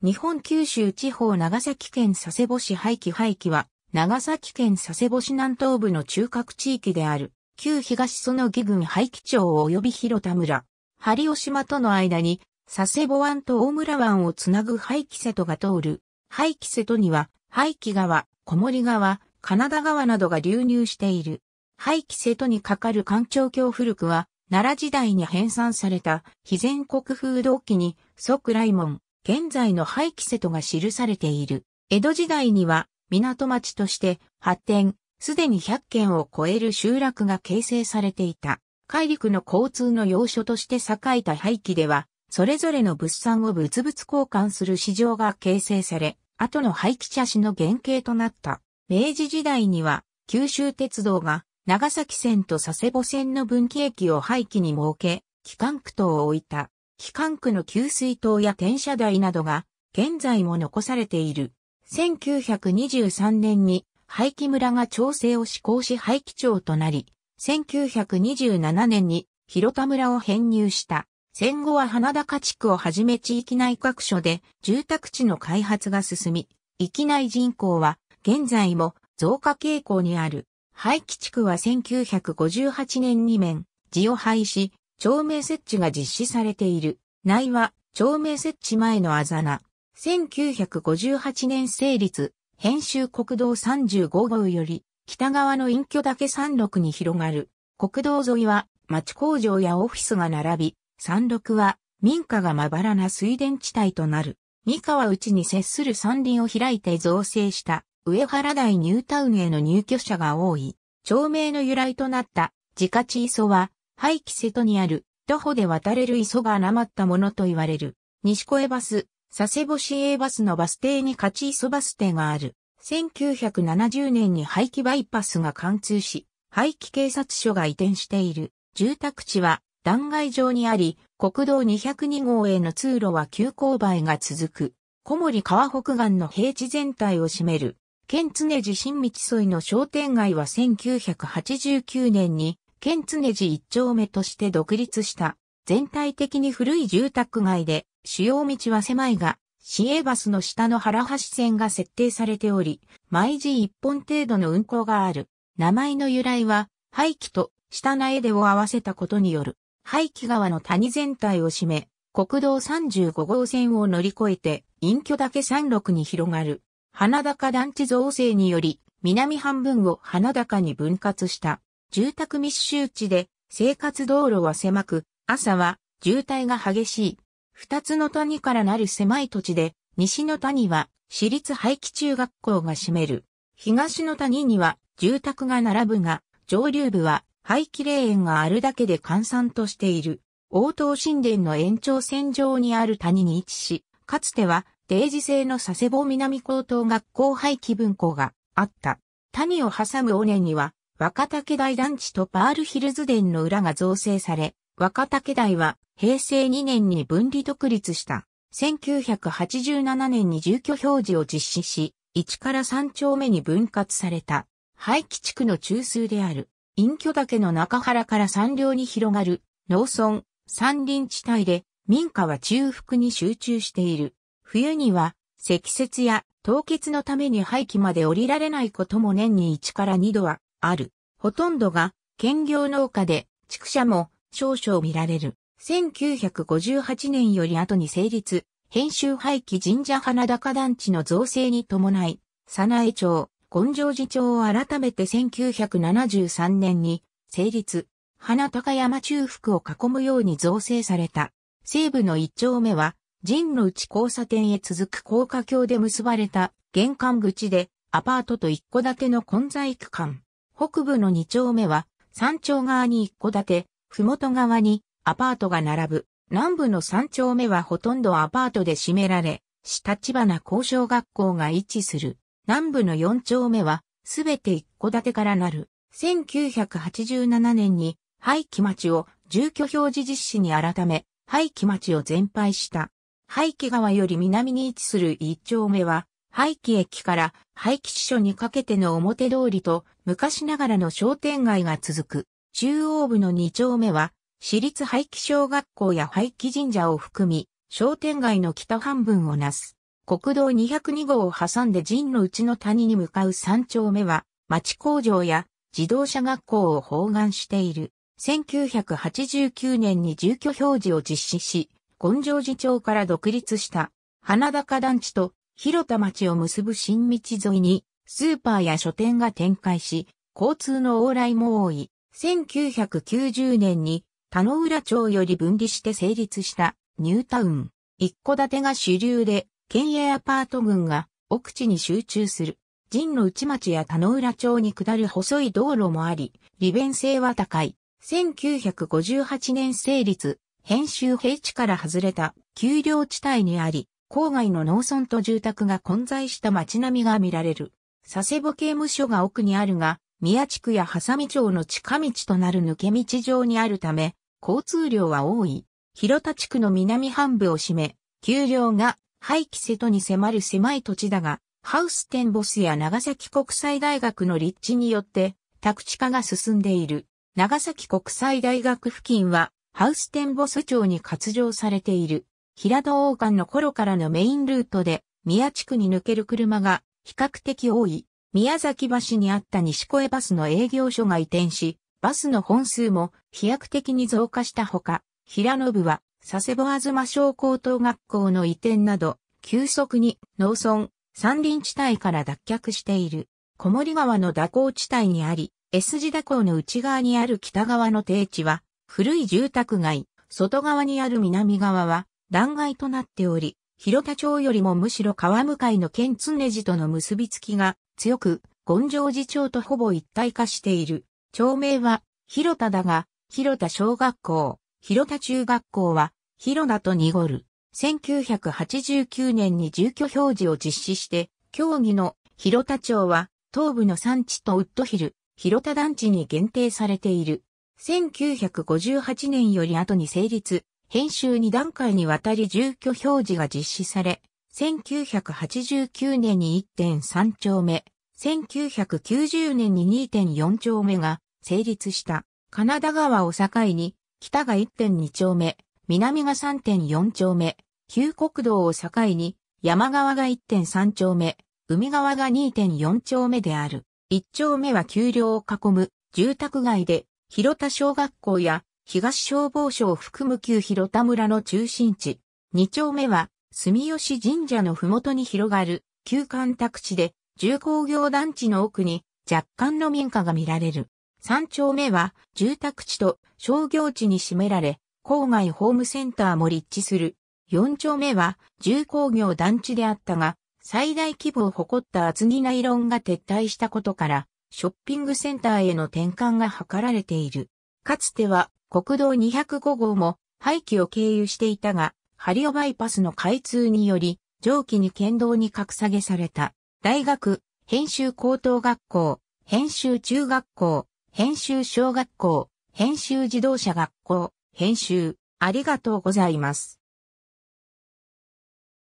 日本九州地方長崎県佐世保市廃棄廃棄は、長崎県佐世保市南東部の中核地域である、旧東園木郡廃棄町及び広田村、針尾島との間に、佐世保湾と大村湾をつなぐ廃棄瀬戸が通る。廃棄瀬戸には、廃棄川、小森川、カナダ川などが流入している。廃棄瀬戸に架かる環境橋古くは、奈良時代に編纂された、非全国風土記に、即来門。現在の廃棄瀬戸が記されている。江戸時代には港町として発展、すでに100件を超える集落が形成されていた。海陸の交通の要所として栄えた廃棄では、それぞれの物産を物々交換する市場が形成され、後の廃棄茶師の原型となった。明治時代には、九州鉄道が長崎線と佐世保線の分岐駅を廃棄に設け、機関区等を置いた。機関区の給水塔や転車台などが現在も残されている。1923年に廃棄村が調整を施行し廃棄町となり、1927年に広田村を編入した。戦後は花高地区をはじめ地域内各所で住宅地の開発が進み、域内人口は現在も増加傾向にある。廃棄地区は1958年に面、地を廃止、町名設置が実施されている。内は、町名設置前のあざな。1958年成立、編集国道35号より、北側の隠居岳山麓に広がる。国道沿いは、町工場やオフィスが並び、山麓は、民家がまばらな水田地帯となる。三河内に接する山林を開いて造成した、上原台ニュータウンへの入居者が多い。町名の由来となった、自家地磯は、廃棄瀬戸にある、徒歩で渡れる磯が余ったものと言われる、西小江バス、佐世保市営バスのバス停に勝磯バス停がある。1970年に廃棄バイパスが貫通し、廃棄警察署が移転している。住宅地は断崖上にあり、国道202号への通路は急勾配が続く。小森川北岸の平地全体を占める。県常地新道沿いの商店街は1989年に県常寺一丁目として独立した、全体的に古い住宅街で、主要道は狭いが、市営バスの下の原橋線が設定されており、毎時一本程度の運行がある。名前の由来は、廃棄と下苗でを合わせたことによる。廃棄川の谷全体を占め、国道35号線を乗り越えて、隠居岳山麓に広がる。花高団地造成により、南半分を花高に分割した。住宅密集地で生活道路は狭く、朝は渋滞が激しい。二つの谷からなる狭い土地で、西の谷は私立廃棄中学校が占める。東の谷には住宅が並ぶが、上流部は廃棄霊園があるだけで閑散としている。応答神殿の延長線上にある谷に位置し、かつては定時制の佐世保南高等学校廃棄分校があった。谷を挟む尾根には若竹台団地とパールヒルズ殿の裏が造成され、若竹台は平成2年に分離独立した。1987年に住居表示を実施し、1から3丁目に分割された。廃棄地区の中枢である、隠居岳の中原から山稜に広がる、農村、山林地帯で、民家は中腹に集中している。冬には、積雪や凍結のために廃棄まで降りられないことも年に1から2度はある。ほとんどが兼業農家で、畜舎も少々見られる。1958年より後に成立、編集廃棄神社花高団地の造成に伴い、佐苗町、根城寺町を改めて1973年に成立、花高山中腹を囲むように造成された。西部の一丁目は、神の内交差点へ続く高架橋で結ばれた玄関口で、アパートと一戸建ての混在区間。北部の2丁目は、山頂側に一戸建て、麓側にアパートが並ぶ。南部の三丁目はほとんどアパートで占められ、市立花交渉学校が位置する。南部の4丁目は、すべて一戸建てからなる。1987年に、廃棄町を住居表示実施に改め、廃棄町を全廃した。廃棄川より南に位置する1丁目は、廃棄駅から廃棄支所にかけての表通りと昔ながらの商店街が続く。中央部の2丁目は、私立廃棄小学校や廃棄神社を含み、商店街の北半分をなす。国道202号を挟んで陣の内の谷に向かう3丁目は、町工場や自動車学校を包含している。1989年に住居表示を実施し、根城寺町から独立した、花高団地と広田町を結ぶ新道沿いに、スーパーや書店が展開し、交通の往来も多い。1990年に、田野浦町より分離して成立したニュータウン。一戸建てが主流で、県営アパート群が奥地に集中する。陣の内町や田野浦町に下る細い道路もあり、利便性は高い。1958年成立、編集平地から外れた丘陵地帯にあり、郊外の農村と住宅が混在した街並みが見られる。佐世保刑務所が奥にあるが、宮地区や波佐見町の近道となる抜け道上にあるため、交通量は多い。広田地区の南半部を占め、丘陵が廃棄瀬戸に迫る狭い土地だが、ハウステンボスや長崎国際大学の立地によって、宅地化が進んでいる。長崎国際大学付近は、ハウステンボス町に割譲されている。平戸王冠の頃からのメインルートで、宮地区に抜ける車が比較的多い、宮崎橋にあった西越バスの営業所が移転し、バスの本数も飛躍的に増加したほか、平信は佐世保東小高等学校の移転など、急速に農村、山林地帯から脱却している。小森川の蛇行地帯にあり、S 字蛇行の内側にある北側の低地は、古い住宅街、外側にある南側は、断崖となっており、広田町よりもむしろ川向かいの県常寺との結びつきが強く、権城寺町とほぼ一体化している。町名は広田だが、広田小学校、広田中学校は広田と濁る。1989年に住居表示を実施して、競技の広田町は東部の産地とウッドヒル、広田団地に限定されている。1958年より後に成立、編集2段階にわたり住居表示が実施され、1989年に1.3丁目、1990年に2.4丁目が成立した。カナダ川を境に、北が1.2丁目、南が3.4丁目、旧国道を境に、山川が1.3丁目、海川が2.4丁目である。1丁目は丘陵を囲む住宅街で、広田小学校や東消防署を含む旧広田村の中心地。二丁目は、住吉神社のふもとに広がる、旧干宅地で、重工業団地の奥に、若干の民家が見られる。三丁目は、住宅地と商業地に占められ、郊外ホームセンターも立地する。四丁目は、重工業団地であったが、最大規模を誇った厚木ナイロンが撤退したことから、ショッピングセンターへの転換が図られている。かつては国道205号も廃棄を経由していたが、ハリオバイパスの開通により、上記に県道に格下げされた。大学、編集高等学校、編集中学校、編集小学校、編集自動車学校、編集、ありがとうございます。